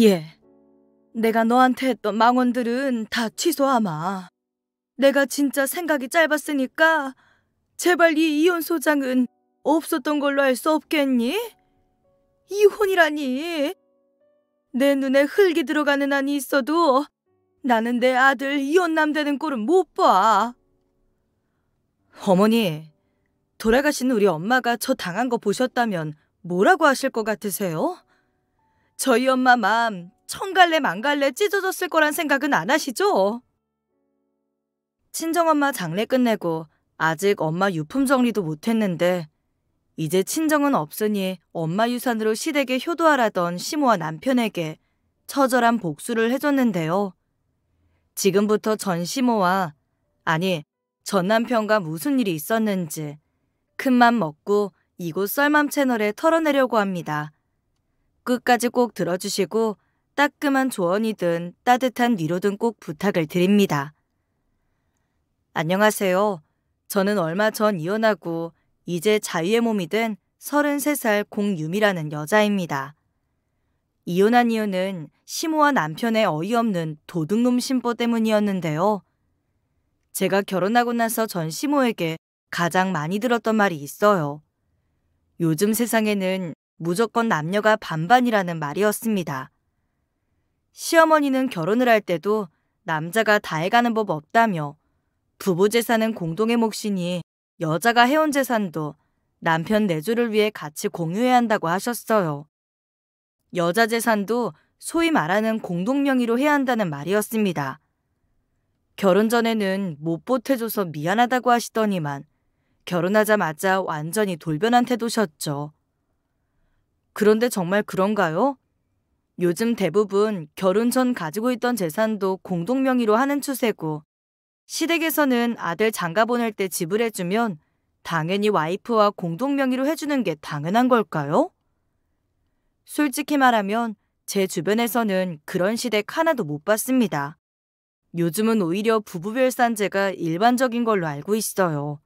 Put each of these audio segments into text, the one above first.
예. 내가 너한테 했던 망원들은다 취소하마. 내가 진짜 생각이 짧았으니까 제발 이 이혼 소장은 없었던 걸로 알 수 없겠니? 이혼이라니. 내 눈에 흙이 들어가는 한이 있어도 나는 내 아들 이혼남 되는 꼴은 못 봐. 어머니, 돌아가신 우리 엄마가 저 당한 거 보셨다면 뭐라고 하실 것 같으세요? 저희 엄마 마음 청갈래 망갈래 찢어졌을 거란 생각은 안 하시죠? 친정엄마 장례 끝내고 아직 엄마 유품 정리도 못했는데 이제 친정은 없으니 엄마 유산으로 시댁에 효도하라던 시모와 남편에게 처절한 복수를 해줬는데요. 지금부터 전 시모와 아니 전 남편과 무슨 일이 있었는지 큰 맘 먹고 이곳 썰맘 채널에 털어내려고 합니다. 끝까지 꼭 들어주시고 따끔한 조언이든 따뜻한 위로든 꼭 부탁을 드립니다. 안녕하세요. 저는 얼마 전 이혼하고 이제 자유의 몸이 된 33살 공유미라는 여자입니다. 이혼한 이유는 심오한 남편의 어이없는 도둑놈 심보 때문이었는데요. 제가 결혼하고 나서 전 심오에게 가장 많이 들었던 말이 있어요. 요즘 세상에는 무조건 남녀가 반반이라는 말이었습니다. 시어머니는 결혼을 할 때도 남자가 다 해가는 법 없다며 부부 재산은 공동의 몫이니 여자가 해온 재산도 남편 내조를 위해 같이 공유해야 한다고 하셨어요. 여자 재산도 소위 말하는 공동 명의로 해야 한다는 말이었습니다. 결혼 전에는 못 보태줘서 미안하다고 하시더니만 결혼하자마자 완전히 돌변한 태도셨죠. 그런데 정말 그런가요? 요즘 대부분 결혼 전 가지고 있던 재산도 공동 명의로 하는 추세고 시댁에서는 아들 장가 보낼 때 지불해주면 당연히 와이프와 공동 명의로 해주는 게 당연한 걸까요? 솔직히 말하면 제 주변에서는 그런 시댁 하나도 못 봤습니다. 요즘은 오히려 부부별 산제가 일반적인 걸로 알고 있어요.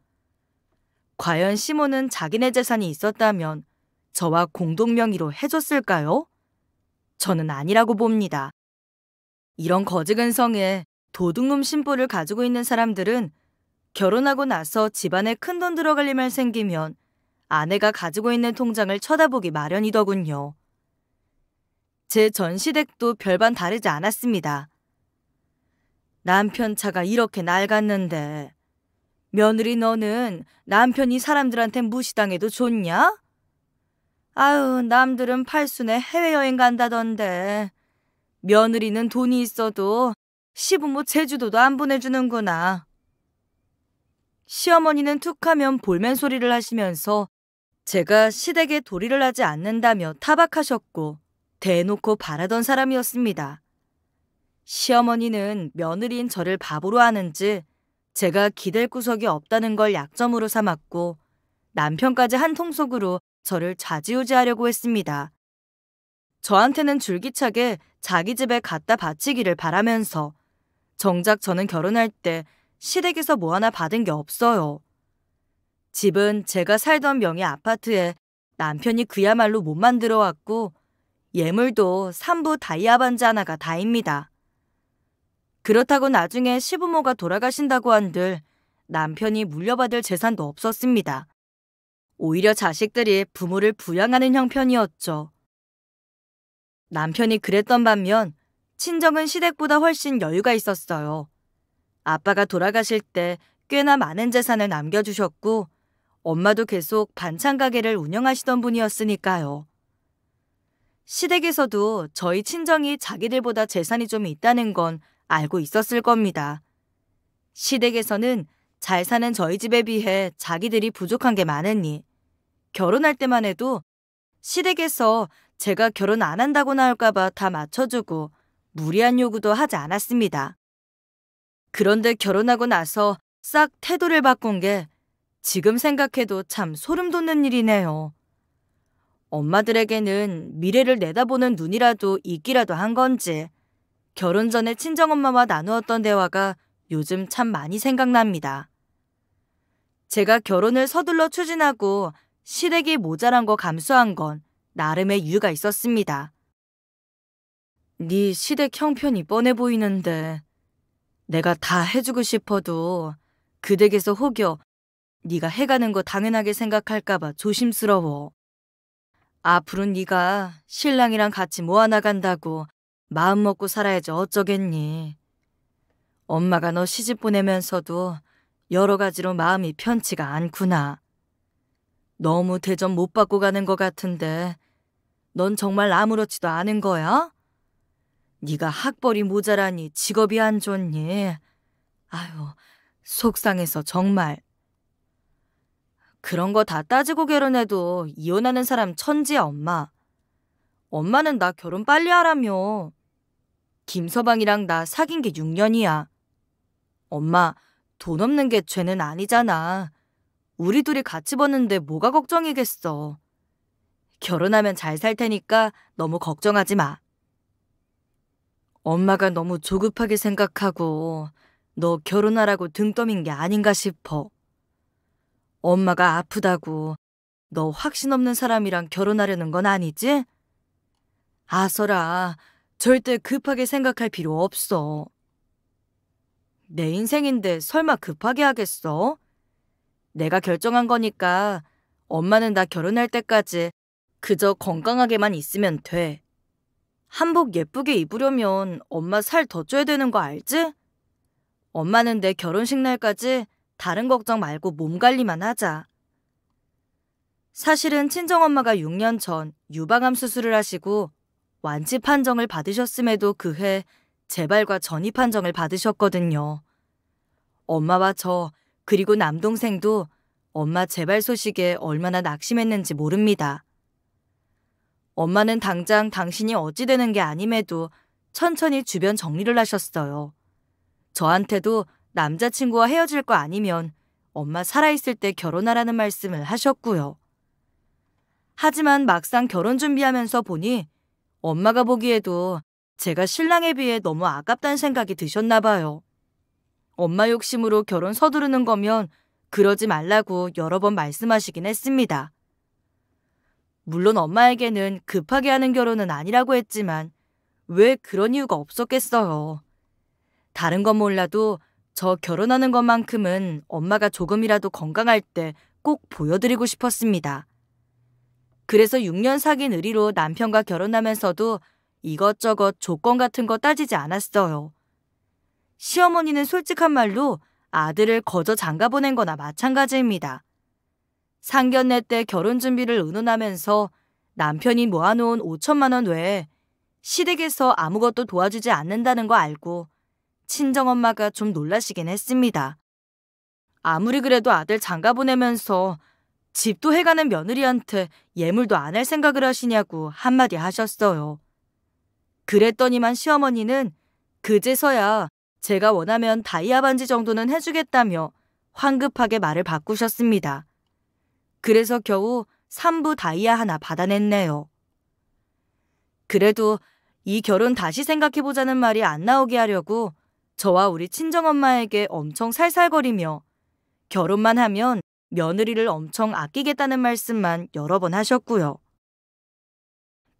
과연 시모는 자기네 재산이 있었다면 저와 공동명의로 해줬을까요? 저는 아니라고 봅니다. 이런 거지근성에 도둑놈 신부를 가지고 있는 사람들은 결혼하고 나서 집안에 큰 돈 들어갈 일만 생기면 아내가 가지고 있는 통장을 쳐다보기 마련이더군요. 제 전시댁도 별반 다르지 않았습니다. 남편 차가 이렇게 낡았는데 며느리 너는 남편이 사람들한테 무시당해도 좋냐? 아유, 남들은 팔순에 해외여행 간다던데. 며느리는 돈이 있어도 시부모 제주도도 안 보내주는구나. 시어머니는 툭하면 볼멘 소리를 하시면서 제가 시댁에 도리를 하지 않는다며 타박하셨고 대놓고 바라던 사람이었습니다. 시어머니는 며느리인 저를 바보로 하는지 제가 기댈 구석이 없다는 걸 약점으로 삼았고 남편까지 한통속으로 저를 좌지우지하려고 했습니다. 저한테는 줄기차게 자기 집에 갖다 바치기를 바라면서 정작 저는 결혼할 때 시댁에서 뭐 하나 받은 게 없어요. 집은 제가 살던 명의 아파트에 남편이 그야말로 못 만들어 왔고 예물도 3부 다이아 반지 하나가 다입니다. 그렇다고 나중에 시부모가 돌아가신다고 한들 남편이 물려받을 재산도 없었습니다. 오히려 자식들이 부모를 부양하는 형편이었죠. 남편이 그랬던 반면 친정은 시댁보다 훨씬 여유가 있었어요. 아빠가 돌아가실 때 꽤나 많은 재산을 남겨주셨고 엄마도 계속 반찬 가게를 운영하시던 분이었으니까요. 시댁에서도 저희 친정이 자기들보다 재산이 좀 있다는 건 알고 있었을 겁니다. 시댁에서는 잘 사는 저희 집에 비해 자기들이 부족한 게 많으니 결혼할 때만 해도 시댁에서 제가 결혼 안 한다고 나올까봐 다 맞춰주고 무리한 요구도 하지 않았습니다. 그런데 결혼하고 나서 싹 태도를 바꾼 게 지금 생각해도 참 소름 돋는 일이네요. 엄마들에게는 미래를 내다보는 눈이라도 있기라도 한 건지 결혼 전에 친정엄마와 나누었던 대화가 요즘 참 많이 생각납니다. 제가 결혼을 서둘러 추진하고 시댁이 모자란 거 감수한 건 나름의 이유가 있었습니다. 네 시댁 형편이 뻔해 보이는데 내가 다 해주고 싶어도 그 댁에서 혹여 네가 해가는 거 당연하게 생각할까봐 조심스러워. 앞으로 네가 신랑이랑 같이 모아나간다고 마음 먹고 살아야지 어쩌겠니. 엄마가 너 시집 보내면서도 여러 가지로 마음이 편치가 않구나. 너무 대접 못 받고 가는 것 같은데 넌 정말 아무렇지도 않은 거야? 네가 학벌이 모자라니 직업이 안 좋니? 아유, 속상해서 정말. 그런 거 다 따지고 결혼해도 이혼하는 사람 천지야 엄마. 엄마는 나 결혼 빨리 하라며. 김서방이랑 나 사귄 게 6년이야. 엄마, 돈 없는 게 죄는 아니잖아. 우리 둘이 같이 버는데 뭐가 걱정이겠어. 결혼하면 잘 살 테니까 너무 걱정하지 마. 엄마가 너무 조급하게 생각하고 너 결혼하라고 등 떠민 게 아닌가 싶어. 엄마가 아프다고 너 확신 없는 사람이랑 결혼하려는 건 아니지? 아서라, 절대 급하게 생각할 필요 없어. 내 인생인데 설마 급하게 하겠어? 내가 결정한 거니까 엄마는 나 결혼할 때까지 그저 건강하게만 있으면 돼. 한복 예쁘게 입으려면 엄마 살 더 쪄야 되는 거 알지? 엄마는 내 결혼식 날까지 다른 걱정 말고 몸 관리만 하자. 사실은 친정엄마가 6년 전 유방암 수술을 하시고 완치 판정을 받으셨음에도 그 해 재발과 전이 판정을 받으셨거든요. 엄마와 저 그리고 남동생도 엄마 재발 소식에 얼마나 낙심했는지 모릅니다. 엄마는 당장 당신이 어찌 되는 게 아님에도 천천히 주변 정리를 하셨어요. 저한테도 남자친구와 헤어질 거 아니면 엄마 살아있을 때 결혼하라는 말씀을 하셨고요. 하지만 막상 결혼 준비하면서 보니 엄마가 보기에도 제가 신랑에 비해 너무 아깝다는 생각이 드셨나 봐요. 엄마 욕심으로 결혼 서두르는 거면 그러지 말라고 여러 번 말씀하시긴 했습니다. 물론 엄마에게는 급하게 하는 결혼은 아니라고 했지만 왜 그런 이유가 없었겠어요. 다른 건 몰라도 저 결혼하는 것만큼은 엄마가 조금이라도 건강할 때 꼭 보여드리고 싶었습니다. 그래서 6년 사귄 의리로 남편과 결혼하면서도 이것저것 조건 같은 거 따지지 않았어요. 시어머니는 솔직한 말로 아들을 거저 장가 보낸 거나 마찬가지입니다. 상견례 때 결혼 준비를 의논하면서 남편이 모아놓은 5천만 원 외에 시댁에서 아무것도 도와주지 않는다는 거 알고 친정엄마가 좀 놀라시긴 했습니다. 아무리 그래도 아들 장가 보내면서 집도 해가는 며느리한테 예물도 안 할 생각을 하시냐고 한마디 하셨어요. 그랬더니만 시어머니는 그제서야 제가 원하면 다이아 반지 정도는 해주겠다며 황급하게 말을 바꾸셨습니다. 그래서 겨우 3부 다이아 하나 받아냈네요. 그래도 이 결혼 다시 생각해보자는 말이 안 나오게 하려고 저와 우리 친정엄마에게 엄청 살살거리며 결혼만 하면 며느리를 엄청 아끼겠다는 말씀만 여러 번 하셨고요.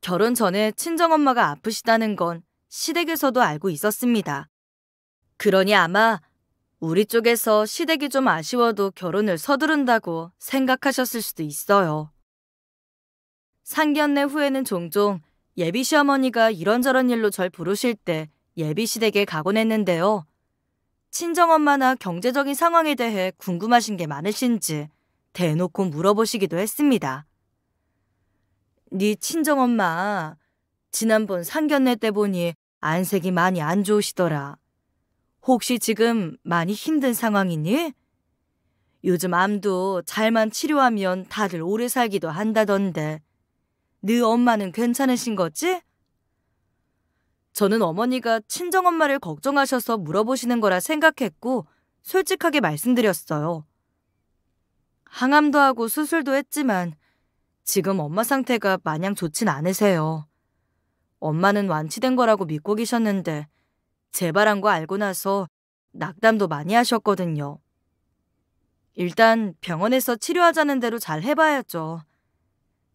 결혼 전에 친정엄마가 아프시다는 건 시댁에서도 알고 있었습니다. 그러니 아마 우리 쪽에서 시댁이 좀 아쉬워도 결혼을 서두른다고 생각하셨을 수도 있어요. 상견례 후에는 종종 예비 시어머니가 이런저런 일로 절 부르실 때 예비 시댁에 가곤 했는데요. 친정엄마나 경제적인 상황에 대해 궁금하신 게 많으신지 대놓고 물어보시기도 했습니다. 네 친정엄마 지난번 상견례 때 보니 안색이 많이 안 좋으시더라. 혹시 지금 많이 힘든 상황이니? 요즘 암도 잘만 치료하면 다들 오래 살기도 한다던데. 네 엄마는 괜찮으신 거지? 저는 어머니가 친정엄마를 걱정하셔서 물어보시는 거라 생각했고 솔직하게 말씀드렸어요. 항암도 하고 수술도 했지만 지금 엄마 상태가 마냥 좋진 않으세요. 엄마는 완치된 거라고 믿고 계셨는데 재발한 거 알고 나서 낙담도 많이 하셨거든요. 일단 병원에서 치료하자는 대로 잘 해봐야죠.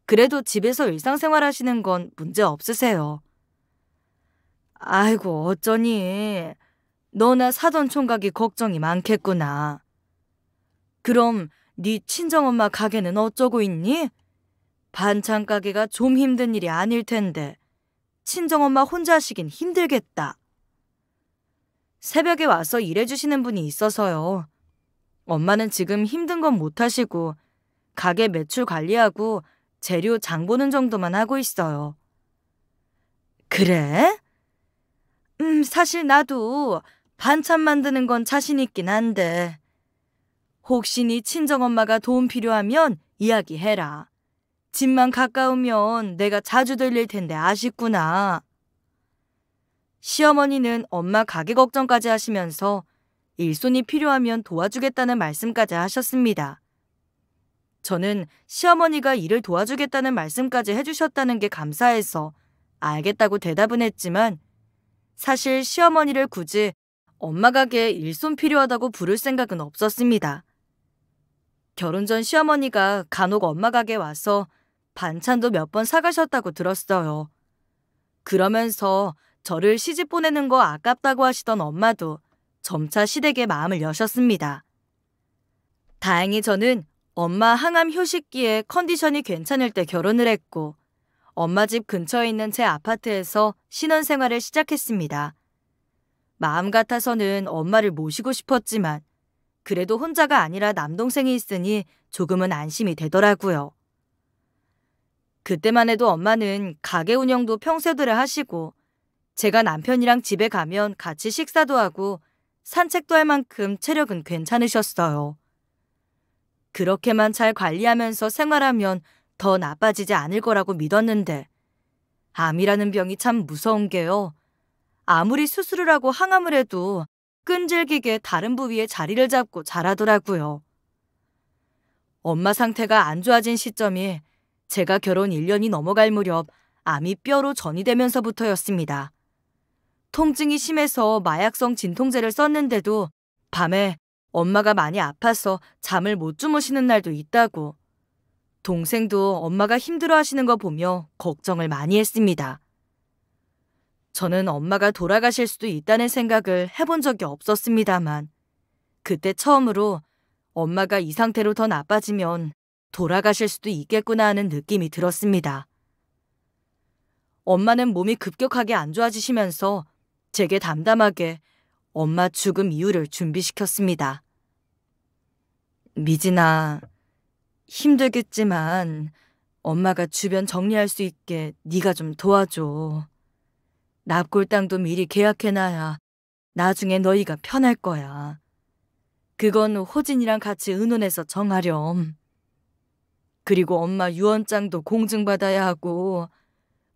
그래도 집에서 일상생활 하시는 건 문제 없으세요. 아이고, 어쩌니. 너나 사돈 총각이 걱정이 많겠구나. 그럼 네 친정엄마 가게는 어쩌고 있니? 반찬 가게가 좀 힘든 일이 아닐 텐데 친정엄마 혼자 하시긴 힘들겠다. 새벽에 와서 일해주시는 분이 있어서요. 엄마는 지금 힘든 건 못하시고 가게 매출 관리하고 재료 장 보는 정도만 하고 있어요. 그래? 음, 사실 나도 반찬 만드는 건 자신 있긴 한데. 혹시 네 친정엄마가 도움 필요하면 이야기해라. 집만 가까우면 내가 자주 들릴 텐데 아쉽구나. 시어머니는 엄마 가게 걱정까지 하시면서 일손이 필요하면 도와주겠다는 말씀까지 하셨습니다. 저는 시어머니가 일을 도와주겠다는 말씀까지 해주셨다는 게 감사해서 알겠다고 대답은 했지만 사실 시어머니를 굳이 엄마 가게에 일손 필요하다고 부를 생각은 없었습니다. 결혼 전 시어머니가 간혹 엄마 가게에 와서 반찬도 몇 번 사가셨다고 들었어요. 그러면서 저를 시집 보내는 거 아깝다고 하시던 엄마도 점차 시댁에 마음을 여셨습니다. 다행히 저는 엄마 항암 휴식기에 컨디션이 괜찮을 때 결혼을 했고 엄마 집 근처에 있는 제 아파트에서 신혼 생활을 시작했습니다. 마음 같아서는 엄마를 모시고 싶었지만 그래도 혼자가 아니라 남동생이 있으니 조금은 안심이 되더라고요. 그때만 해도 엄마는 가게 운영도 평소대로 하시고 제가 남편이랑 집에 가면 같이 식사도 하고 산책도 할 만큼 체력은 괜찮으셨어요. 그렇게만 잘 관리하면서 생활하면 더 나빠지지 않을 거라고 믿었는데 암이라는 병이 참 무서운 게요. 아무리 수술을 하고 항암을 해도 끈질기게 다른 부위에 자리를 잡고 자라더라고요. 엄마 상태가 안 좋아진 시점이 제가 결혼 1년이 넘어갈 무렵 암이 뼈로 전이되면서부터였습니다. 통증이 심해서 마약성 진통제를 썼는데도 밤에 엄마가 많이 아파서 잠을 못 주무시는 날도 있다고. 동생도 엄마가 힘들어 하시는 거 보며 걱정을 많이 했습니다. 저는 엄마가 돌아가실 수도 있다는 생각을 해본 적이 없었습니다만, 그때 처음으로 엄마가 이 상태로 더 나빠지면 돌아가실 수도 있겠구나 하는 느낌이 들었습니다. 엄마는 몸이 급격하게 안 좋아지시면서 제게 담담하게 엄마 죽음 이유를 준비시켰습니다. 미진아, 힘들겠지만 엄마가 주변 정리할 수 있게 네가 좀 도와줘. 납골 땅도 미리 계약해놔야 나중에 너희가 편할 거야. 그건 호진이랑 같이 의논해서 정하렴. 그리고 엄마 유언장도 공증받아야 하고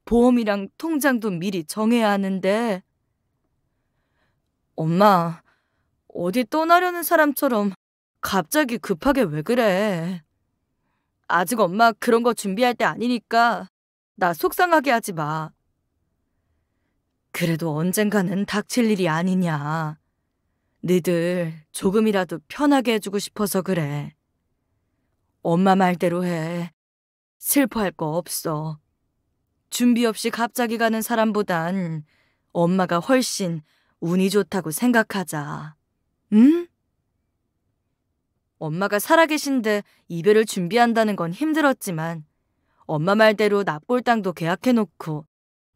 보험이랑 통장도 미리 정해야 하는데 엄마, 어디 떠나려는 사람처럼 갑자기 급하게 왜 그래? 아직 엄마 그런 거 준비할 때 아니니까 나 속상하게 하지 마. 그래도 언젠가는 닥칠 일이 아니냐. 니들 조금이라도 편하게 해주고 싶어서 그래. 엄마 말대로 해. 슬퍼할 거 없어. 준비 없이 갑자기 가는 사람보단 엄마가 훨씬 운이 좋다고 생각하자. 응? 엄마가 살아계신데 이별을 준비한다는 건 힘들었지만 엄마 말대로 납골 당도 계약해놓고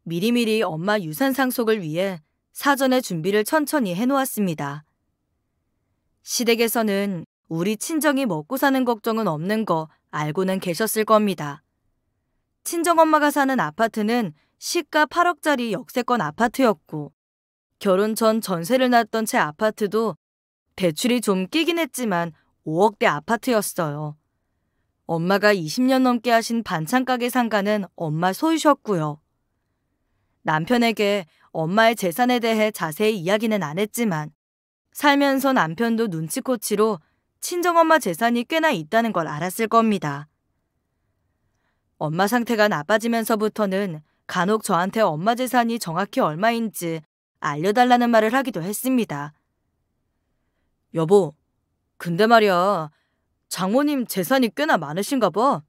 미리미리 엄마 유산 상속을 위해 사전에 준비를 천천히 해놓았습니다. 시댁에서는 우리 친정이 먹고 사는 걱정은 없는 거 알고는 계셨을 겁니다. 친정엄마가 사는 아파트는 시가 8억짜리 역세권 아파트였고 결혼 전 전세를 놨던 제 아파트도 대출이 좀 끼긴 했지만 5억대 아파트였어요. 엄마가 20년 넘게 하신 반찬가게 상가는 엄마 소유셨고요. 남편에게 엄마의 재산에 대해 자세히 이야기는 안 했지만 살면서 남편도 눈치코치로 친정엄마 재산이 꽤나 있다는 걸 알았을 겁니다. 엄마 상태가 나빠지면서부터는 간혹 저한테 엄마 재산이 정확히 얼마인지 알려달라는 말을 하기도 했습니다. 여보, 근데 말이야. 장모님 재산이 꽤나 많으신가 봐.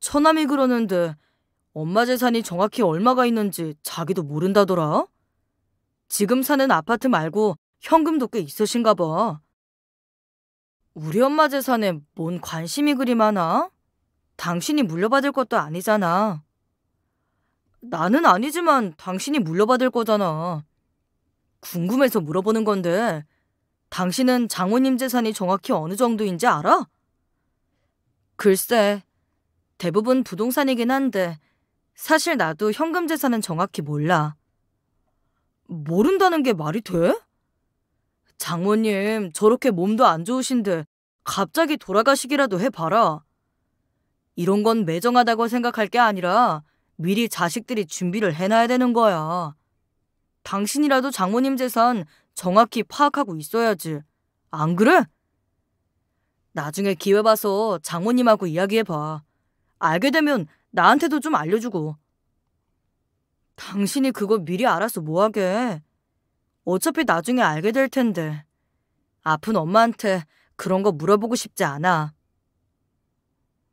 처남이 그러는데 엄마 재산이 정확히 얼마가 있는지 자기도 모른다더라. 지금 사는 아파트 말고 현금도 꽤 있으신가 봐. 우리 엄마 재산에 뭔 관심이 그리 많아? 당신이 물려받을 것도 아니잖아. 나는 아니지만 당신이 물려받을 거잖아. 궁금해서 물어보는 건데 당신은 장모님 재산이 정확히 어느 정도인지 알아? 글쎄, 대부분 부동산이긴 한데 사실 나도 현금 재산은 정확히 몰라. 모른다는 게 말이 돼? 장모님, 저렇게 몸도 안 좋으신데 갑자기 돌아가시기라도 해봐라. 이런 건 매정하다고 생각할 게 아니라 미리 자식들이 준비를 해놔야 되는 거야. 당신이라도 장모님 재산 정확히 파악하고 있어야지. 안 그래? 나중에 기회 봐서 장모님하고 이야기해봐. 알게 되면 나한테도 좀 알려주고. 당신이 그거 미리 알아서 뭐하게. 어차피 나중에 알게 될 텐데. 아픈 엄마한테 그런 거 물어보고 싶지 않아.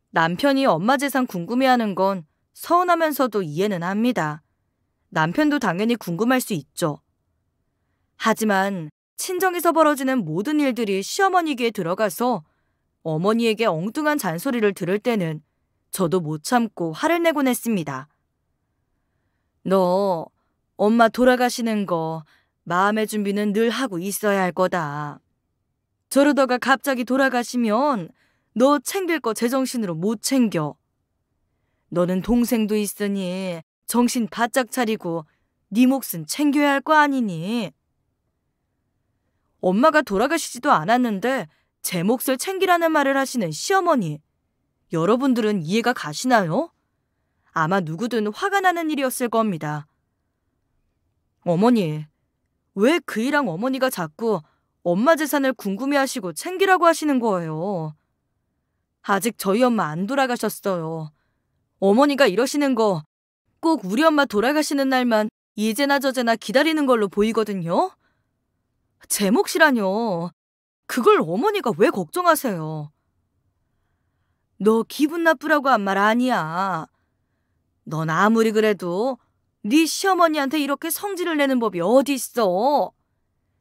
남편이 엄마 재산 궁금해하는 건 서운하면서도 이해는 합니다. 남편도 당연히 궁금할 수 있죠. 하지만 친정에서 벌어지는 모든 일들이 시어머니 귀에 들어가서 어머니에게 엉뚱한 잔소리를 들을 때는 저도 못 참고 화를 내곤 했습니다. 너 엄마 돌아가시는 거 마음의 준비는 늘 하고 있어야 할 거다. 저러다가 갑자기 돌아가시면 너 챙길 거 제정신으로 못 챙겨. 너는 동생도 있으니 정신 바짝 차리고 네 몫은 챙겨야 할 거 아니니. 엄마가 돌아가시지도 않았는데 제 몫을 챙기라는 말을 하시는 시어머니. 여러분들은 이해가 가시나요? 아마 누구든 화가 나는 일이었을 겁니다. 어머니, 왜 그이랑 어머니가 자꾸 엄마 재산을 궁금해하시고 챙기라고 하시는 거예요? 아직 저희 엄마 안 돌아가셨어요. 어머니가 이러시는 거꼭 우리 엄마 돌아가시는 날만 이제나 저제나 기다리는 걸로 보이거든요. 제 몫이라뇨. 그걸 어머니가 왜 걱정하세요? 너 기분 나쁘라고 한 말 아니야. 넌 아무리 그래도 네 시어머니한테 이렇게 성질을 내는 법이 어디 있어?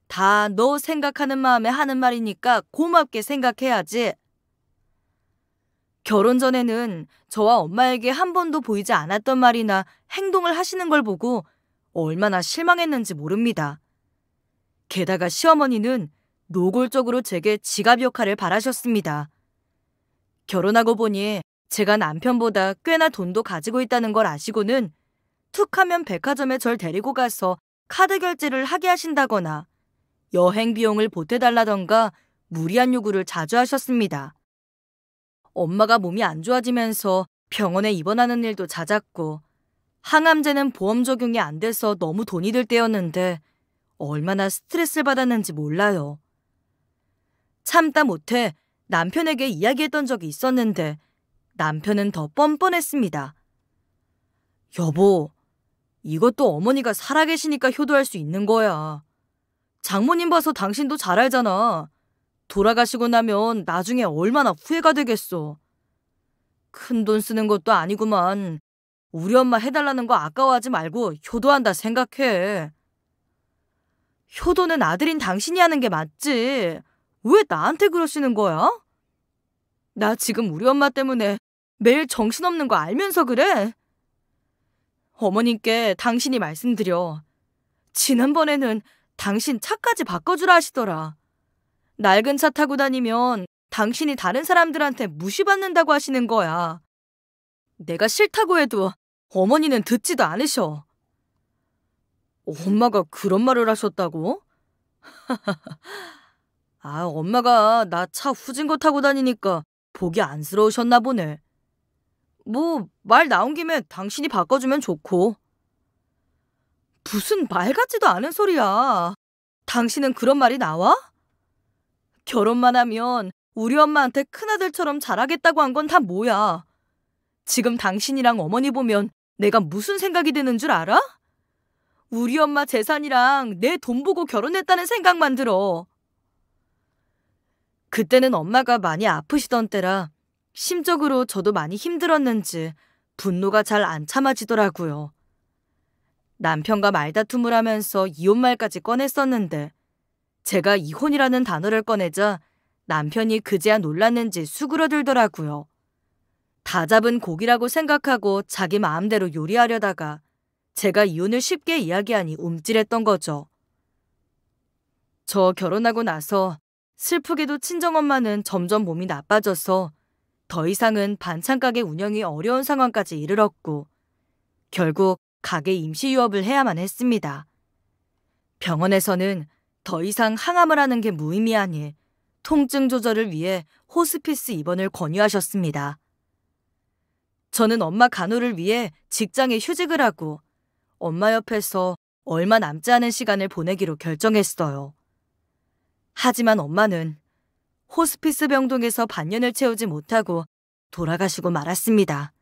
다 너 생각하는 마음에 하는 말이니까 고맙게 생각해야지. 결혼 전에는 저와 엄마에게 한 번도 보이지 않았던 말이나 행동을 하시는 걸 보고 얼마나 실망했는지 모릅니다. 게다가 시어머니는 노골적으로 제게 지갑 역할을 바라셨습니다. 결혼하고 보니 제가 남편보다 꽤나 돈도 가지고 있다는 걸 아시고는 툭 하면 백화점에 절 데리고 가서 카드 결제를 하게 하신다거나 여행 비용을 보태달라던가 무리한 요구를 자주 하셨습니다. 엄마가 몸이 안 좋아지면서 병원에 입원하는 일도 잦았고 항암제는 보험 적용이 안 돼서 너무 돈이 들 때였는데 얼마나 스트레스를 받았는지 몰라요. 참다 못해 남편에게 이야기했던 적이 있었는데 남편은 더 뻔뻔했습니다. 여보, 이것도 어머니가 살아계시니까 효도할 수 있는 거야. 장모님 봐서 당신도 잘 알잖아. 돌아가시고 나면 나중에 얼마나 후회가 되겠어. 큰 돈 쓰는 것도 아니구만. 우리 엄마 해달라는 거 아까워하지 말고 효도한다 생각해. 효도는 아들인 당신이 하는 게 맞지. 왜 나한테 그러시는 거야? 나 지금 우리 엄마 때문에 매일 정신없는 거 알면서 그래? 어머님께 당신이 말씀드려. 지난번에는 당신 차까지 바꿔주라 하시더라. 낡은 차 타고 다니면 당신이 다른 사람들한테 무시받는다고 하시는 거야. 내가 싫다고 해도 어머니는 듣지도 않으셔. 엄마가 그런 말을 하셨다고? 아, 엄마가 나 차 후진거 타고 다니니까 보기 안쓰러우셨나 보네. 뭐, 말 나온 김에 당신이 바꿔주면 좋고. 무슨 말 같지도 않은 소리야. 당신은 그런 말이 나와? 결혼만 하면 우리 엄마한테 큰아들처럼 잘하겠다고 한 건 다 뭐야. 지금 당신이랑 어머니 보면 내가 무슨 생각이 드는 줄 알아? 우리 엄마 재산이랑 내 돈 보고 결혼했다는 생각만 들어. 그때는 엄마가 많이 아프시던 때라 심적으로 저도 많이 힘들었는지 분노가 잘 안 참아지더라고요. 남편과 말다툼을 하면서 이혼말까지 꺼냈었는데 제가 이혼이라는 단어를 꺼내자 남편이 그제야 놀랐는지 수그러들더라고요. 다 잡은 고기라고 생각하고 자기 마음대로 요리하려다가 제가 이혼을 쉽게 이야기하니 움찔했던 거죠. 저 결혼하고 나서 슬프게도 친정엄마는 점점 몸이 나빠져서 더 이상은 반찬가게 운영이 어려운 상황까지 이르렀고 결국 가게 임시 유업을 해야만 했습니다. 병원에서는 더 이상 항암을 하는 게 무의미하니 통증 조절을 위해 호스피스 입원을 권유하셨습니다. 저는 엄마 간호를 위해 직장에 휴직을 하고 엄마 옆에서 얼마 남지 않은 시간을 보내기로 결정했어요. 하지만 엄마는 호스피스 병동에서 반년을 채우지 못하고 돌아가시고 말았습니다.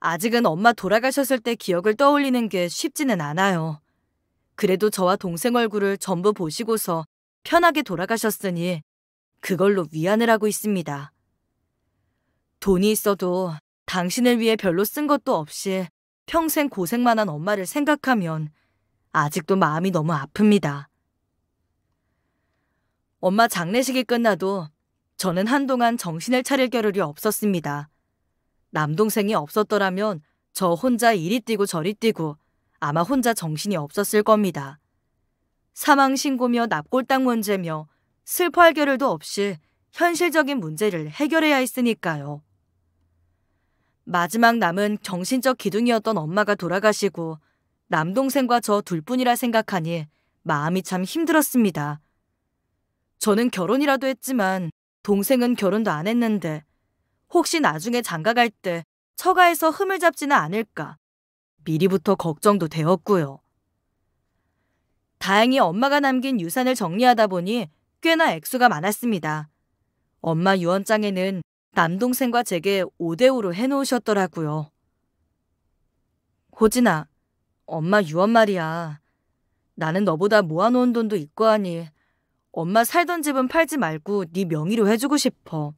아직은 엄마 돌아가셨을 때 기억을 떠올리는 게 쉽지는 않아요. 그래도 저와 동생 얼굴을 전부 보시고서 편하게 돌아가셨으니 그걸로 위안을 하고 있습니다. 돈이 있어도 당신을 위해 별로 쓴 것도 없이 평생 고생만 한 엄마를 생각하면 아직도 마음이 너무 아픕니다. 엄마 장례식이 끝나도 저는 한동안 정신을 차릴 겨를이 없었습니다. 남동생이 없었더라면 저 혼자 이리 뛰고 저리 뛰고 아마 혼자 정신이 없었을 겁니다. 사망신고며 납골당 문제며 슬퍼할 겨를도 없이 현실적인 문제를 해결해야 했으니까요. 마지막 남은 정신적 기둥이었던 엄마가 돌아가시고 남동생과 저 둘뿐이라 생각하니 마음이 참 힘들었습니다. 저는 결혼이라도 했지만 동생은 결혼도 안 했는데 혹시 나중에 장가갈 때 처가에서 흠을 잡지는 않을까 미리부터 걱정도 되었고요. 다행히 엄마가 남긴 유산을 정리하다 보니 꽤나 액수가 많았습니다. 엄마 유언장에는 남동생과 제게 5대5로 해놓으셨더라고요. 호진아, 엄마 유언 말이야. 나는 너보다 모아놓은 돈도 있고 하니 엄마 살던 집은 팔지 말고 네 명의로 해주고 싶어.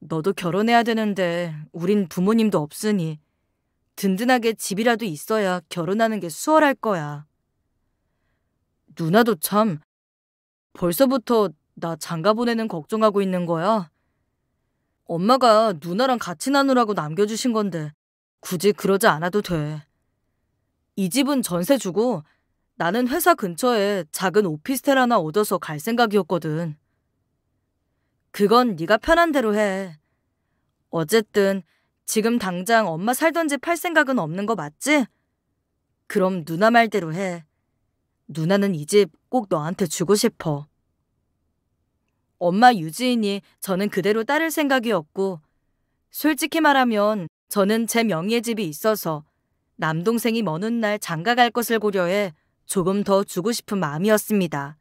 너도 결혼해야 되는데 우린 부모님도 없으니 든든하게 집이라도 있어야 결혼하는 게 수월할 거야. 누나도 참 벌써부터 나 장가 보내는 걱정하고 있는 거야. 엄마가 누나랑 같이 나누라고 남겨주신 건데 굳이 그러지 않아도 돼. 이 집은 전세 주고 나는 회사 근처에 작은 오피스텔 하나 얻어서 갈 생각이었거든. 그건 네가 편한 대로 해. 어쨌든 지금 당장 엄마 살던 집 팔 생각은 없는 거 맞지? 그럼 누나 말대로 해. 누나는 이 집 꼭 너한테 주고 싶어. 엄마 유지인이 저는 그대로 따를 생각이었고, 솔직히 말하면 저는 제 명의의 집이 있어서 남동생이 먼 훗날 장가 갈 것을 고려해 조금 더 주고 싶은 마음이었습니다.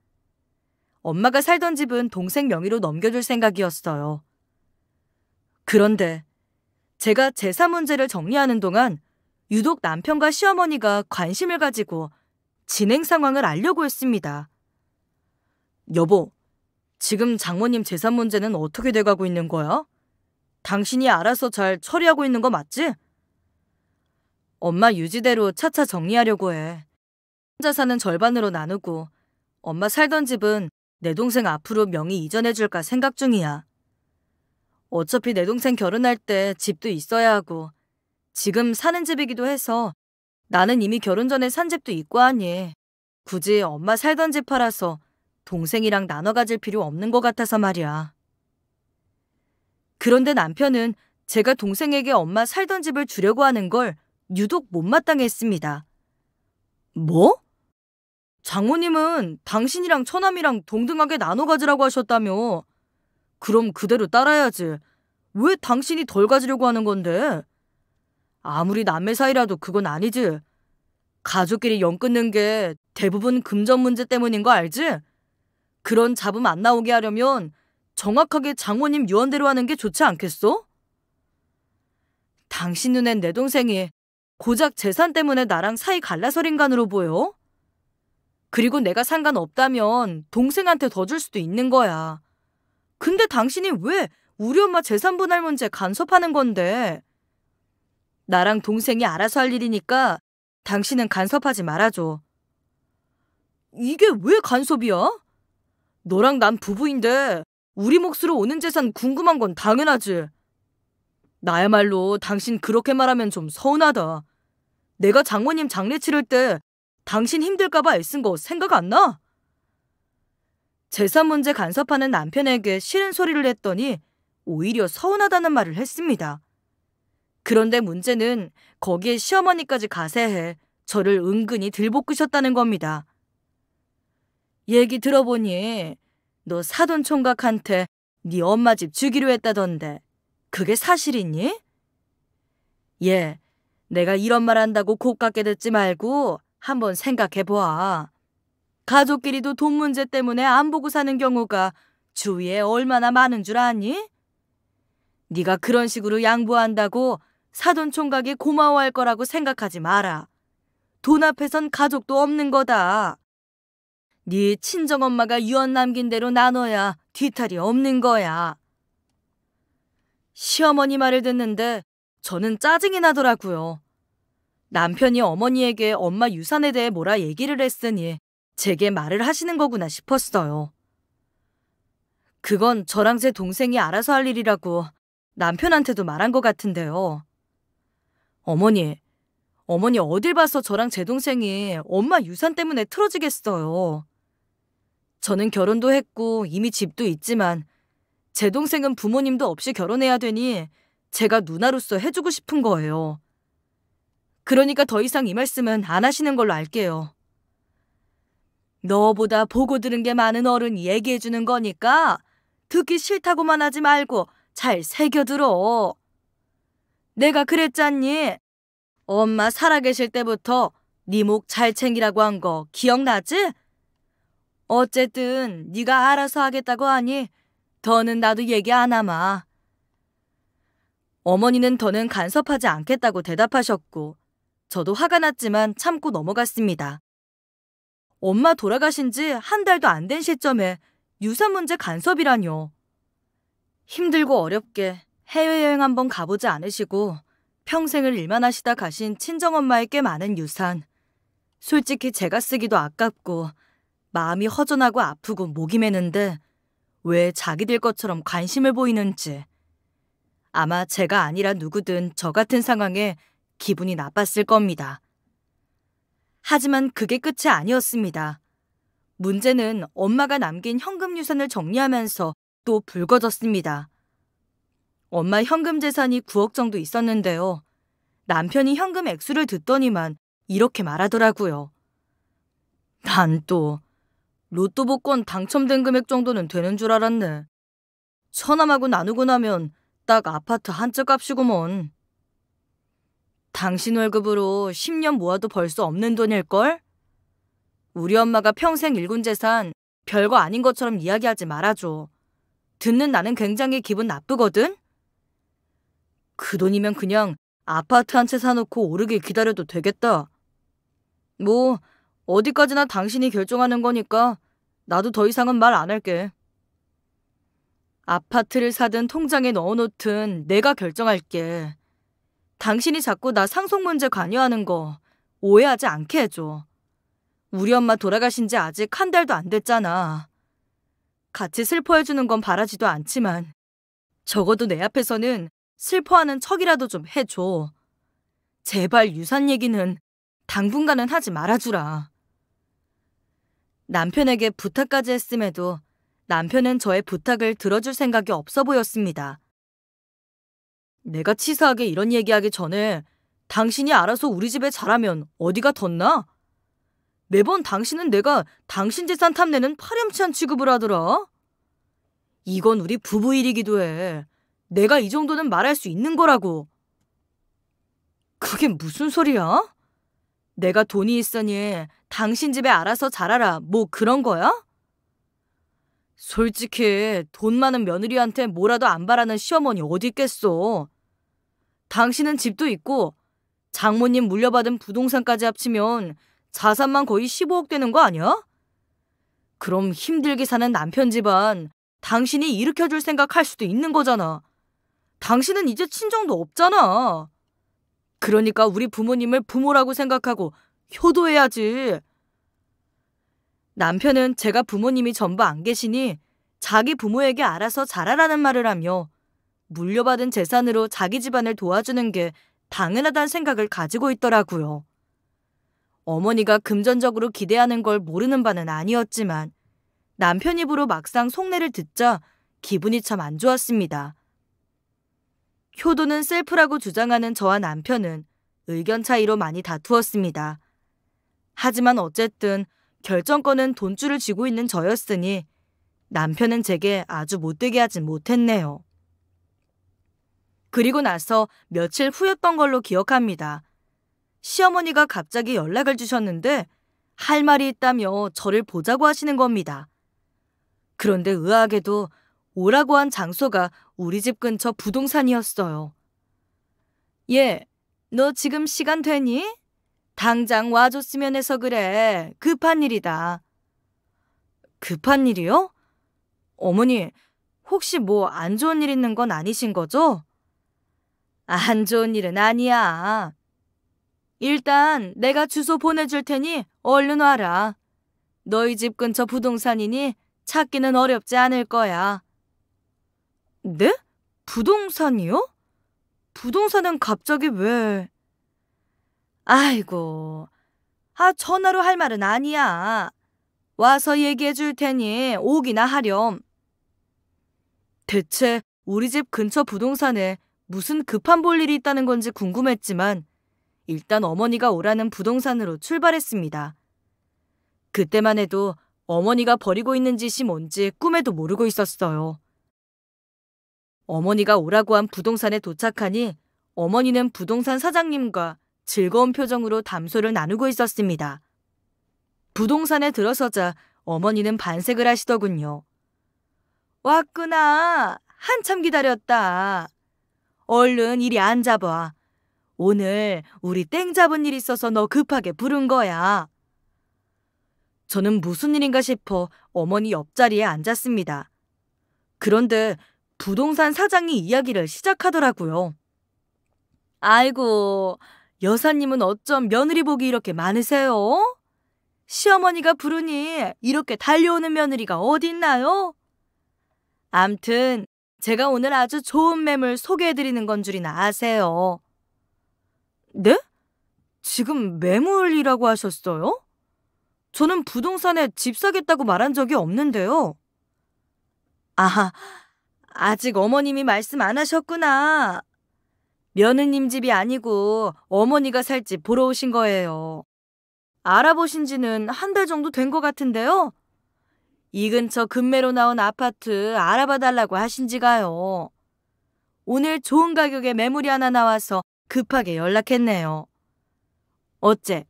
엄마가 살던 집은 동생 명의로 넘겨줄 생각이었어요. 그런데 제가 제사 문제를 정리하는 동안 유독 남편과 시어머니가 관심을 가지고 진행 상황을 알려고 했습니다. 여보, 지금 장모님 재산 문제는 어떻게 돼가고 있는 거야? 당신이 알아서 잘 처리하고 있는 거 맞지? 엄마 유지대로 차차 정리하려고 해. 혼자 사는 절반으로 나누고 엄마 살던 집은 내 동생 앞으로 명의 이전해줄까 생각 중이야. 어차피 내 동생 결혼할 때 집도 있어야 하고 지금 사는 집이기도 해서 나는 이미 결혼 전에 산 집도 있고 하니 굳이 엄마 살던 집 팔아서 동생이랑 나눠 가질 필요 없는 것 같아서 말이야. 그런데 남편은 제가 동생에게 엄마 살던 집을 주려고 하는 걸 유독 못마땅해 했습니다. 뭐? 장모님은 당신이랑 처남이랑 동등하게 나눠 가지라고 하셨다며 그럼 그대로 따라야지. 왜 당신이 덜 가지려고 하는 건데? 아무리 남의 사이라도 그건 아니지. 가족끼리 연 끊는 게 대부분 금전 문제 때문인 거 알지? 그런 잡음 안 나오게 하려면 정확하게 장모님 유언대로 하는 게 좋지 않겠어? 당신 눈엔 내 동생이 고작 재산 때문에 나랑 사이 갈라설 인간으로 보여? 그리고 내가 상관없다면 동생한테 더 줄 수도 있는 거야. 근데 당신이 왜 우리 엄마 재산 분할 문제 간섭하는 건데? 나랑 동생이 알아서 할 일이니까 당신은 간섭하지 말아줘. 이게 왜 간섭이야? 너랑 난 부부인데 우리 몫으로 오는 재산 궁금한 건 당연하지. 나야말로 당신 그렇게 말하면 좀 서운하다. 내가 장모님 장례 치를 때 당신 힘들까봐 애쓴 거 생각 안 나? 재산 문제 간섭하는 남편에게 싫은 소리를 했더니 오히려 서운하다는 말을 했습니다. 그런데 문제는 거기에 시어머니까지 가세해 저를 은근히 들볶으셨다는 겁니다. 얘기 들어보니 너 사돈 총각한테 네 엄마 집 주기로 했다던데 그게 사실이니? 예, 내가 이런 말 한다고 곱깝게 듣지 말고 한번 생각해보아. 가족끼리도 돈 문제 때문에 안 보고 사는 경우가 주위에 얼마나 많은 줄 아니? 네가 그런 식으로 양보한다고 사돈 총각이 고마워할 거라고 생각하지 마라. 돈 앞에선 가족도 없는 거다. 네 친정엄마가 유언 남긴 대로 나눠야 뒤탈이 없는 거야. 시어머니 말을 듣는데 저는 짜증이 나더라고요. 남편이 어머니에게 엄마 유산에 대해 뭐라 얘기를 했으니 제게 말을 하시는 거구나 싶었어요. 그건 저랑 제 동생이 알아서 할 일이라고 남편한테도 말한 것 같은데요. 어머니, 어머니 어딜 봐서 저랑 제 동생이 엄마 유산 때문에 틀어지겠어요. 저는 결혼도 했고 이미 집도 있지만 제 동생은 부모님도 없이 결혼해야 되니 제가 누나로서 해주고 싶은 거예요. 그러니까 더 이상 이 말씀은 안 하시는 걸로 알게요. 너보다 보고 들은 게 많은 어른이 얘기해 주는 거니까 듣기 싫다고만 하지 말고 잘 새겨들어. 내가 그랬잖니? 엄마 살아계실 때부터 네 목 잘 챙기라고 한 거 기억나지? 어쨌든 네가 알아서 하겠다고 하니 더는 나도 얘기 안 하마. 어머니는 더는 간섭하지 않겠다고 대답하셨고 저도 화가 났지만 참고 넘어갔습니다. 엄마 돌아가신 지 한 달도 안 된 시점에 유산 문제 간섭이라뇨. 힘들고 어렵게 해외여행 한번 가보지 않으시고 평생을 일만 하시다 가신 친정엄마의 꽤 많은 유산. 솔직히 제가 쓰기도 아깝고 마음이 허전하고 아프고 목이 메는데 왜 자기들 것처럼 관심을 보이는지. 아마 제가 아니라 누구든 저 같은 상황에 기분이 나빴을 겁니다. 하지만 그게 끝이 아니었습니다. 문제는 엄마가 남긴 현금 유산을 정리하면서 또 불거졌습니다. 엄마 현금 재산이 9억 정도 있었는데요. 남편이 현금 액수를 듣더니만 이렇게 말하더라고요. 난 또 로또 복권 당첨된 금액 정도는 되는 줄 알았네. 처남하고 나누고 나면 딱 아파트 한 채 값이구먼. 당신 월급으로 10년 모아도 벌 수 없는 돈일걸? 우리 엄마가 평생 일군 재산 별거 아닌 것처럼 이야기하지 말아줘. 듣는 나는 굉장히 기분 나쁘거든? 그 돈이면 그냥 아파트 한 채 사놓고 오르길 기다려도 되겠다. 뭐, 어디까지나 당신이 결정하는 거니까 나도 더 이상은 말 안 할게. 아파트를 사든 통장에 넣어놓든 내가 결정할게. 당신이 자꾸 나 상속 문제 관여하는 거 오해하지 않게 해줘. 우리 엄마 돌아가신 지 아직 한 달도 안 됐잖아. 같이 슬퍼해주는 건 바라지도 않지만 적어도 내 앞에서는 슬퍼하는 척이라도 좀 해줘. 제발 유산 얘기는 당분간은 하지 말아주라. 남편에게 부탁까지 했음에도 남편은 저의 부탁을 들어줄 생각이 없어 보였습니다. 내가 치사하게 이런 얘기하기 전에 당신이 알아서 우리 집에 자라면 어디가 덧나? 매번 당신은 내가 당신 재산 탐내는 파렴치한 취급을 하더라. 이건 우리 부부 일이기도 해. 내가 이 정도는 말할 수 있는 거라고. 그게 무슨 소리야? 내가 돈이 있으니 당신 집에 알아서 자라라. 뭐 그런 거야? 솔직히 돈 많은 며느리한테 뭐라도 안 바라는 시어머니 어디 있겠어. 당신은 집도 있고 장모님 물려받은 부동산까지 합치면 자산만 거의 15억 되는 거 아니야? 그럼 힘들게 사는 남편 집안 당신이 일으켜줄 생각할 수도 있는 거잖아. 당신은 이제 친정도 없잖아. 그러니까 우리 부모님을 부모라고 생각하고 효도해야지. 남편은 제가 부모님이 전부 안 계시니 자기 부모에게 알아서 잘하라는 말을 하며 물려받은 재산으로 자기 집안을 도와주는 게 당연하다는 생각을 가지고 있더라고요. 어머니가 금전적으로 기대하는 걸 모르는 바는 아니었지만 남편 입으로 막상 속내를 듣자 기분이 참 안 좋았습니다. 효도는 셀프라고 주장하는 저와 남편은 의견 차이로 많이 다투었습니다. 하지만 어쨌든 결정권은 돈줄을 쥐고 있는 저였으니 남편은 제게 아주 못되게 하진 못했네요. 그리고 나서 며칠 후였던 걸로 기억합니다. 시어머니가 갑자기 연락을 주셨는데 할 말이 있다며 저를 보자고 하시는 겁니다. 그런데 의아하게도 오라고 한 장소가 우리 집 근처 부동산이었어요. 예, 너 지금 시간 되니? 당장 와줬으면 해서 그래. 급한 일이다. 급한 일이요? 어머니, 혹시 뭐 안 좋은 일 있는 건 아니신 거죠? 안 좋은 일은 아니야. 일단 내가 주소 보내줄 테니 얼른 와라. 너희 집 근처 부동산이니 찾기는 어렵지 않을 거야. 네? 부동산이요? 부동산은 갑자기 왜... 아이고, 아 전화로 할 말은 아니야. 와서 얘기해 줄 테니 오기나 하렴. 대체 우리 집 근처 부동산에 무슨 급한 볼 일이 있다는 건지 궁금했지만 일단 어머니가 오라는 부동산으로 출발했습니다. 그때만 해도 어머니가 버리고 있는 짓이 뭔지 꿈에도 모르고 있었어요. 어머니가 오라고 한 부동산에 도착하니 어머니는 부동산 사장님과 즐거운 표정으로 담소를 나누고 있었습니다. 부동산에 들어서자 어머니는 반색을 하시더군요. 왔구나. 한참 기다렸다. 얼른 이리 앉아봐. 오늘 우리 땡 잡은 일 있어서 너 급하게 부른 거야. 저는 무슨 일인가 싶어 어머니 옆자리에 앉았습니다. 그런데 부동산 사장이 이야기를 시작하더라고요. 아이고, 여사님은 어쩜 며느리 복이 이렇게 많으세요? 시어머니가 부르니 이렇게 달려오는 며느리가 어딨나요? 암튼 제가 오늘 아주 좋은 매물 소개해드리는 건 줄이나 아세요. 네? 지금 매물이라고 하셨어요? 저는 부동산에 집 사겠다고 말한 적이 없는데요. 아하, 아직 어머님이 말씀 안 하셨구나. 며느님 집이 아니고 어머니가 살 집 보러 오신 거예요. 알아보신 지는 한 달 정도 된 것 같은데요. 이 근처 금매로 나온 아파트 알아봐 달라고 하신 지가요. 오늘 좋은 가격에 매물이 하나 나와서 급하게 연락했네요. 어째,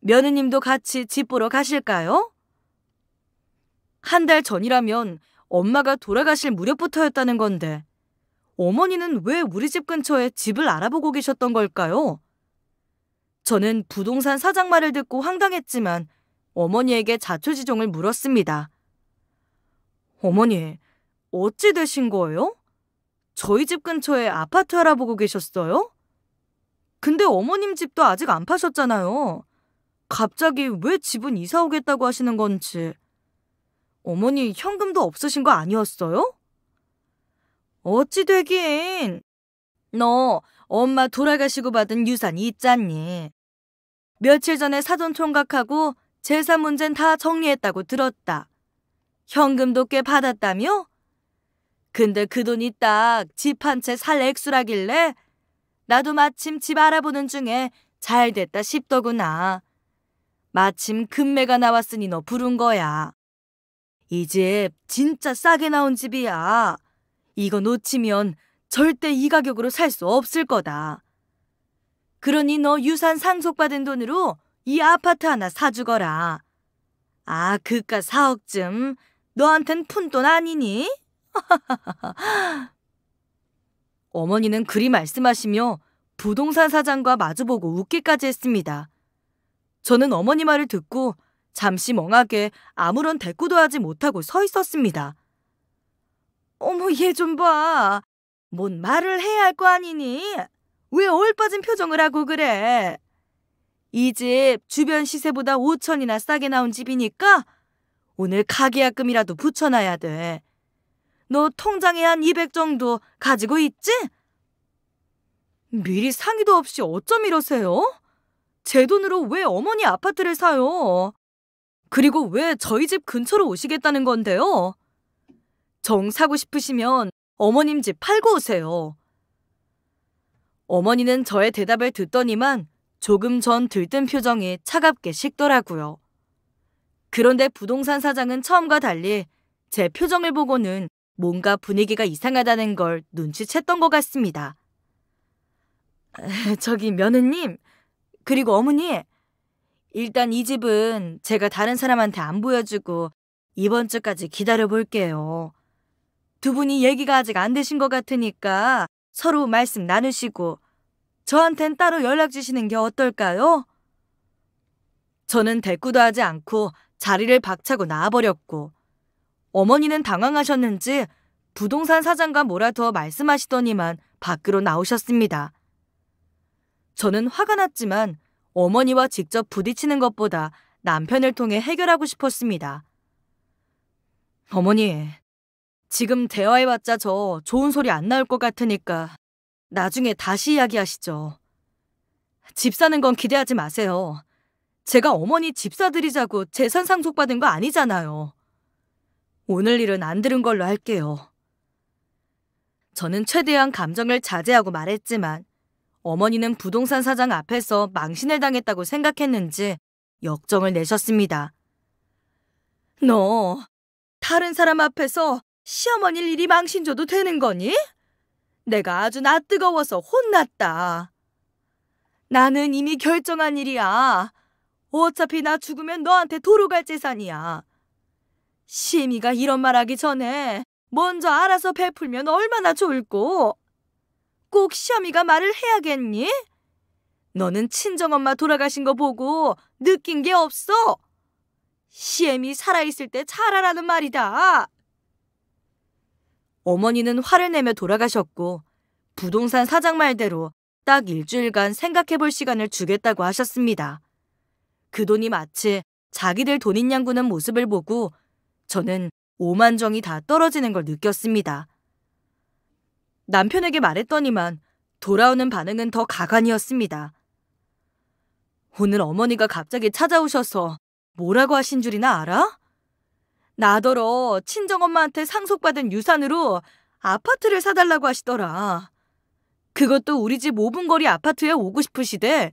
며느님도 같이 집 보러 가실까요? 한 달 전이라면 엄마가 돌아가실 무렵부터였다는 건데, 어머니는 왜 우리 집 근처에 집을 알아보고 계셨던 걸까요? 저는 부동산 사장 말을 듣고 황당했지만 어머니에게 자초지종을 물었습니다. 어머니, 어찌 되신 거예요? 저희 집 근처에 아파트 알아보고 계셨어요? 근데 어머님 집도 아직 안 파셨잖아요. 갑자기 왜 집은 이사 오겠다고 하시는 건지. 어머니 현금도 없으신 거 아니었어요? 어찌 되긴. 너 엄마 돌아가시고 받은 유산 있잖니. 며칠 전에 사돈 총각하고 재산 문제는 다 정리했다고 들었다. 현금도 꽤 받았다며? 근데 그 돈이 딱 집 한 채 살 액수라길래 나도 마침 집 알아보는 중에 잘 됐다 싶더구나. 마침 금매가 나왔으니 너 부른 거야. 이 집 진짜 싸게 나온 집이야. 이거 놓치면 절대 이 가격으로 살 수 없을 거다. 그러니 너 유산 상속받은 돈으로 이 아파트 하나 사주거라. 아, 그가 4억쯤 너한텐 푼돈 아니니? 어머니는 그리 말씀하시며 부동산 사장과 마주보고 웃기까지 했습니다. 저는 어머니 말을 듣고 잠시 멍하게 아무런 대꾸도 하지 못하고 서 있었습니다. 어머 얘 좀 봐. 뭔 말을 해야 할 거 아니니? 왜 얼빠진 표정을 하고 그래? 이 집 주변 시세보다 5천이나 싸게 나온 집이니까 오늘 가계약금이라도 붙여놔야 돼. 너 통장에 한 200 정도 가지고 있지? 미리 상의도 없이 어쩜 이러세요? 제 돈으로 왜 어머니 아파트를 사요? 그리고 왜 저희 집 근처로 오시겠다는 건데요? 정 사고 싶으시면 어머님 집 팔고 오세요. 어머니는 저의 대답을 듣더니만 조금 전 들뜬 표정이 차갑게 식더라고요. 그런데 부동산 사장은 처음과 달리 제 표정을 보고는 뭔가 분위기가 이상하다는 걸 눈치챘던 것 같습니다. 저기 며느님, 그리고 어머니, 일단 이 집은 제가 다른 사람한테 안 보여주고 이번 주까지 기다려 볼게요. 두 분이 얘기가 아직 안 되신 것 같으니까 서로 말씀 나누시고 저한텐 따로 연락 주시는 게 어떨까요? 저는 대꾸도 하지 않고 자리를 박차고 나와버렸고 어머니는 당황하셨는지 부동산 사장과 뭐라더 말씀하시더니만 밖으로 나오셨습니다. 저는 화가 났지만 어머니와 직접 부딪히는 것보다 남편을 통해 해결하고 싶었습니다. 어머니, 지금 대화해봤자 저 좋은 소리 안 나올 것 같으니까 나중에 다시 이야기하시죠. 집 사는 건 기대하지 마세요. 제가 어머니 집사드리자고 재산 상속받은 거 아니잖아요. 오늘 일은 안 들은 걸로 할게요. 저는 최대한 감정을 자제하고 말했지만 어머니는 부동산 사장 앞에서 망신을 당했다고 생각했는지 역정을 내셨습니다. 너 다른 사람 앞에서 시어머니 일이 망신 줘도 되는 거니? 내가 아주 낯뜨거워서 혼났다. 나는 이미 결정한 일이야. 어차피 나 죽으면 너한테 도로 갈 재산이야. 시미가 이런 말 하기 전에 먼저 알아서 베풀면 얼마나 좋을꼬. 꼭 시어미가 말을 해야겠니? 너는 친정엄마 돌아가신 거 보고 느낀 게 없어. 시애미 살아있을 때 잘하라는 말이다. 어머니는 화를 내며 돌아가셨고 부동산 사장 말대로 딱 일주일간 생각해 볼 시간을 주겠다고 하셨습니다. 그 돈이 마치 자기들 돈인 양구는 모습을 보고 저는 오만정이 다 떨어지는 걸 느꼈습니다. 남편에게 말했더니만 돌아오는 반응은 더 가관이었습니다. 오늘 어머니가 갑자기 찾아오셔서 뭐라고 하신 줄이나 알아? 나더러 친정엄마한테 상속받은 유산으로 아파트를 사달라고 하시더라. 그것도 우리 집 5분 거리 아파트에 오고 싶으시대.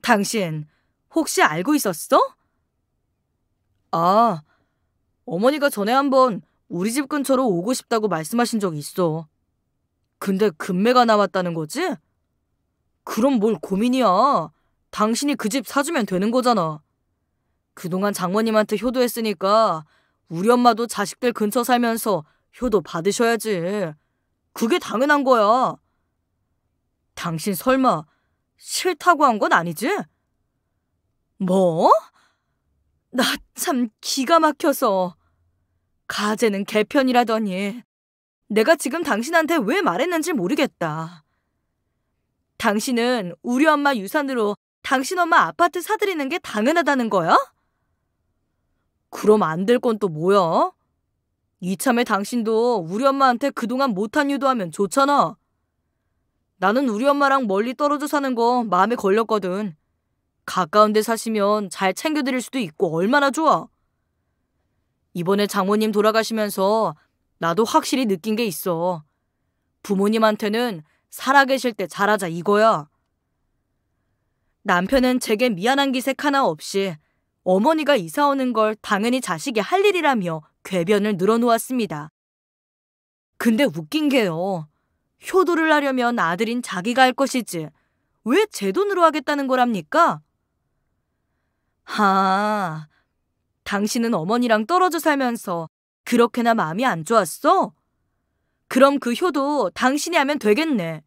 당신 혹시 알고 있었어? 아, 어머니가 전에 한번 우리 집 근처로 오고 싶다고 말씀하신 적 있어. 근데 금매가 나왔다는 거지? 그럼 뭘 고민이야. 당신이 그 집 사주면 되는 거잖아. 그동안 장모님한테 효도했으니까 우리 엄마도 자식들 근처 살면서 효도 받으셔야지. 그게 당연한 거야. 당신 설마 싫다고 한 건 아니지? 뭐? 나 참 기가 막혀서. 가재는 개편이라더니 내가 지금 당신한테 왜 말했는지 모르겠다. 당신은 우리 엄마 유산으로 당신 엄마 아파트 사드리는게 당연하다는 거야? 그럼 안 될 건 또 뭐야? 이참에 당신도 우리 엄마한테 그동안 못한 유도하면 좋잖아. 나는 우리 엄마랑 멀리 떨어져 사는 거 마음에 걸렸거든. 가까운 데 사시면 잘 챙겨드릴 수도 있고 얼마나 좋아. 이번에 장모님 돌아가시면서 나도 확실히 느낀 게 있어. 부모님한테는 살아계실 때 잘하자 이거야. 남편은 제게 미안한 기색 하나 없이 어머니가 이사오는 걸 당연히 자식이 할 일이라며 궤변을 늘어놓았습니다. 근데 웃긴 게요. 효도를 하려면 아들인 자기가 할 것이지 왜 제 돈으로 하겠다는 거랍니까? 아, 당신은 어머니랑 떨어져 살면서 그렇게나 마음이 안 좋았어? 그럼 그 효도 당신이 하면 되겠네.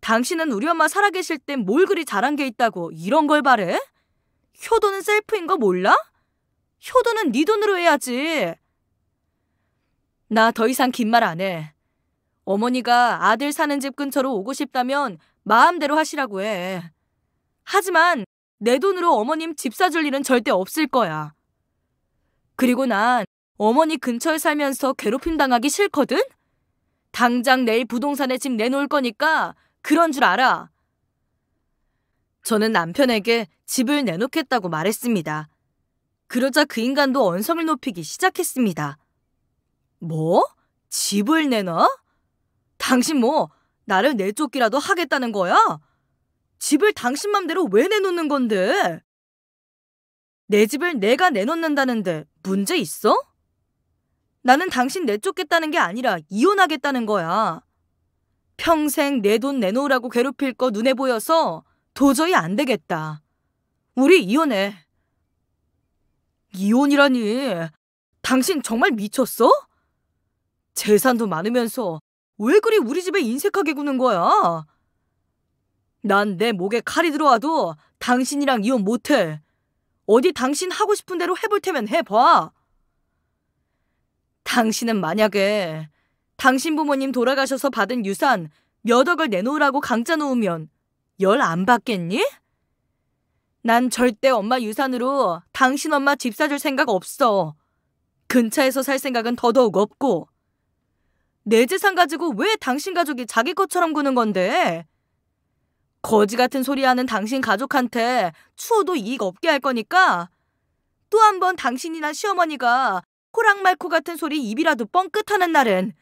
당신은 우리 엄마 살아계실 땐뭘 그리 잘한 게 있다고 이런 걸 바래? 효도는 셀프인 거 몰라? 효도는 네 돈으로 해야지. 나 더 이상 긴 말 안 해. 어머니가 아들 사는 집 근처로 오고 싶다면 마음대로 하시라고 해. 하지만 내 돈으로 어머님 집 사줄 일은 절대 없을 거야. 그리고 난 어머니 근처에 살면서 괴롭힘 당하기 싫거든? 당장 내일 부동산에 집 내놓을 거니까 그런 줄 알아. 저는 남편에게 집을 내놓겠다고 말했습니다. 그러자 그 인간도 언성을 높이기 시작했습니다. 뭐? 집을 내놔? 당신 뭐, 나를 내쫓기라도 하겠다는 거야? 집을 당신 맘대로 왜 내놓는 건데? 내 집을 내가 내놓는다는데 문제 있어? 나는 당신 내쫓겠다는 게 아니라 이혼하겠다는 거야. 평생 내 돈 내놓으라고 괴롭힐 거 눈에 보여서 도저히 안 되겠다. 우리 이혼해. 이혼이라니. 당신 정말 미쳤어? 재산도 많으면서 왜 그리 우리 집에 인색하게 구는 거야? 난내 목에 칼이 들어와도 당신이랑 이혼 못해. 어디 당신 하고 싶은 대로 해볼 테면 해봐. 당신은 만약에 당신 부모님 돌아가셔서 받은 유산 몇 억을 내놓으라고 강짜 놓으면 열 안 받겠니? 난 절대 엄마 유산으로 당신 엄마 집 사줄 생각 없어. 근처에서 살 생각은 더더욱 없고. 내 재산 가지고 왜 당신 가족이 자기 것처럼 구는 건데? 거지 같은 소리 하는 당신 가족한테 추호도 이익 없게 할 거니까 또 한 번 당신이나 시어머니가 호랑말코 같은 소리 입이라도 뻥끗하는 날은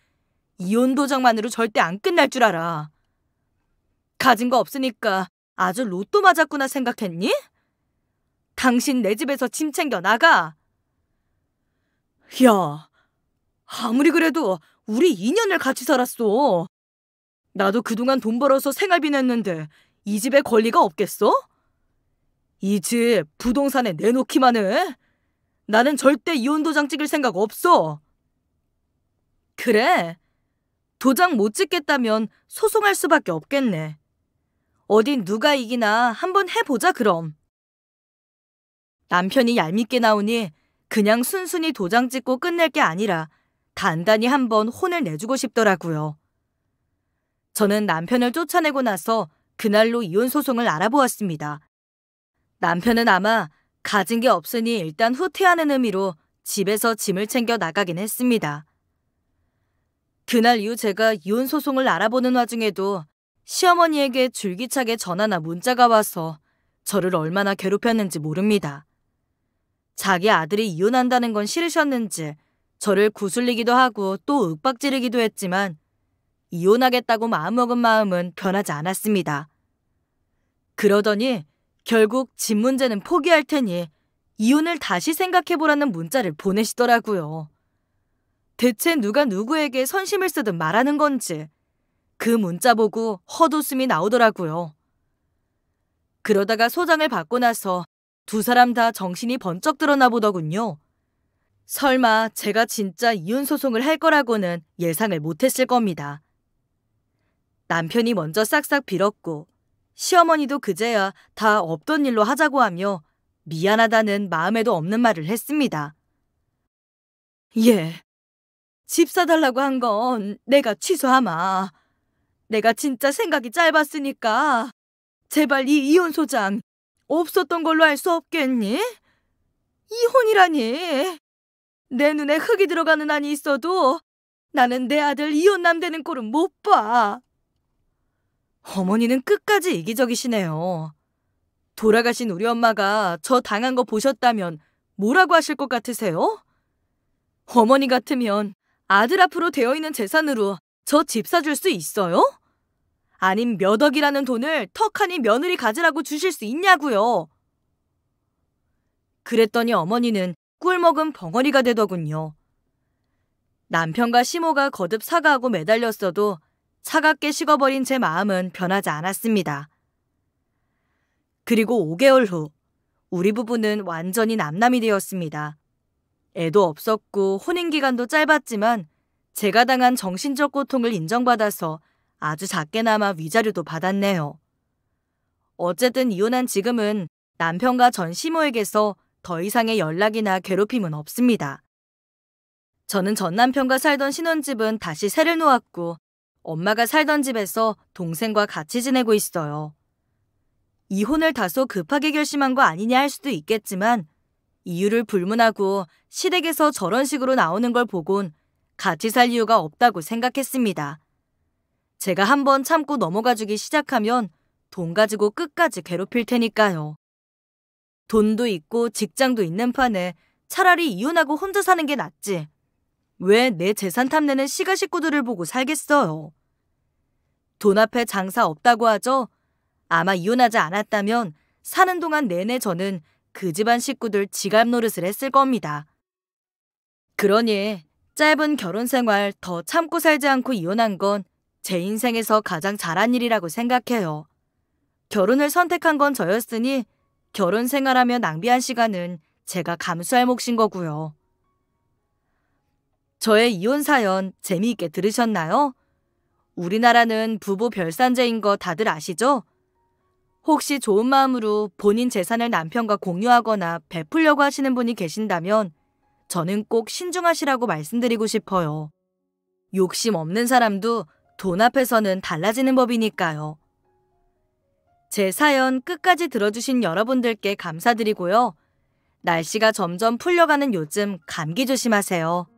이혼 도장만으로 절대 안 끝날 줄 알아. 가진 거 없으니까 아주 로또 맞았구나 생각했니? 당신 내 집에서 짐 챙겨 나가. 야, 아무리 그래도 우리 2년을 같이 살았어. 나도 그동안 돈 벌어서 생활비 냈는데 이 집에 권리가 없겠어? 이 집 부동산에 내놓기만 해. 나는 절대 이혼 도장 찍을 생각 없어. 그래. 도장 못 찍겠다면 소송할 수밖에 없겠네. 어딘 누가 이기나 한번 해보자 그럼. 남편이 얄밉게 나오니 그냥 순순히 도장 찍고 끝낼 게 아니라 단단히 한번 혼을 내주고 싶더라고요. 저는 남편을 쫓아내고 나서 그날로 이혼 소송을 알아보았습니다. 남편은 아마 가진 게 없으니 일단 후퇴하는 의미로 집에서 짐을 챙겨 나가긴 했습니다. 그날 이후 제가 이혼 소송을 알아보는 와중에도 시어머니에게 줄기차게 전화나 문자가 와서 저를 얼마나 괴롭혔는지 모릅니다. 자기 아들이 이혼한다는 건 싫으셨는지 저를 구슬리기도 하고 또 윽박지르기도 했지만 이혼하겠다고 마음먹은 마음은 변하지 않았습니다. 그러더니 결국 집 문제는 포기할 테니 이혼을 다시 생각해보라는 문자를 보내시더라고요. 대체 누가 누구에게 선심을 쓰든 말하는 건지 그 문자 보고 헛웃음이 나오더라고요. 그러다가 소장을 받고 나서 두 사람 다 정신이 번쩍 들어나 보더군요. 설마 제가 진짜 이혼 소송을 할 거라고는 예상을 못했을 겁니다. 남편이 먼저 싹싹 빌었고 시어머니도 그제야 다 없던 일로 하자고 하며 미안하다는 마음에도 없는 말을 했습니다. 예. 집 사달라고 한 건 내가 취소하마. 내가 진짜 생각이 짧았으니까 제발 이 이혼 소장 없었던 걸로 할 수 없겠니? 이혼이라니. 내 눈에 흙이 들어가는 안이 있어도 나는 내 아들 이혼남 되는 꼴은 못 봐. 어머니는 끝까지 이기적이시네요. 돌아가신 우리 엄마가 저 당한 거 보셨다면 뭐라고 하실 것 같으세요? 어머니 같으면 아들 앞으로 되어 있는 재산으로 저 집 사줄 수 있어요? 아님 몇 억이라는 돈을 턱하니 며느리 가지라고 주실 수 있냐고요. 그랬더니 어머니는 꿀 먹은 벙어리가 되더군요. 남편과 시모가 거듭 사과하고 매달렸어도 차갑게 식어버린 제 마음은 변하지 않았습니다. 그리고 5개월 후 우리 부부는 완전히 남남이 되었습니다. 애도 없었고 혼인 기간도 짧았지만 제가 당한 정신적 고통을 인정받아서 아주 작게나마 위자료도 받았네요. 어쨌든 이혼한 지금은 남편과 전 시모에게서 더 이상의 연락이나 괴롭힘은 없습니다. 저는 전 남편과 살던 신혼집은 다시 세를 놓았고 엄마가 살던 집에서 동생과 같이 지내고 있어요. 이혼을 다소 급하게 결심한 거 아니냐 할 수도 있겠지만 이유를 불문하고 시댁에서 저런 식으로 나오는 걸 보곤 같이 살 이유가 없다고 생각했습니다. 제가 한번 참고 넘어가주기 시작하면 돈 가지고 끝까지 괴롭힐 테니까요. 돈도 있고 직장도 있는 판에 차라리 이혼하고 혼자 사는 게 낫지. 왜내 재산 탐내는 시가 식구들을 보고 살겠어요. 돈 앞에 장사 없다고 하죠. 아마 이혼하지 않았다면 사는 동안 내내 저는 그 집안 식구들 지갑 노릇을 했을 겁니다. 그러니 짧은 결혼 생활 더 참고 살지 않고 이혼한 건 제 인생에서 가장 잘한 일이라고 생각해요. 결혼을 선택한 건 저였으니 결혼 생활하며 낭비한 시간은 제가 감수할 몫인 거고요. 저의 이혼 사연 재미있게 들으셨나요? 우리나라는 부부 별산제인 거 다들 아시죠? 혹시 좋은 마음으로 본인 재산을 남편과 공유하거나 베풀려고 하시는 분이 계신다면 저는 꼭 신중하시라고 말씀드리고 싶어요. 욕심 없는 사람도 돈 앞에서는 달라지는 법이니까요. 제 사연 끝까지 들어주신 여러분들께 감사드리고요. 날씨가 점점 풀려가는 요즘 감기 조심하세요.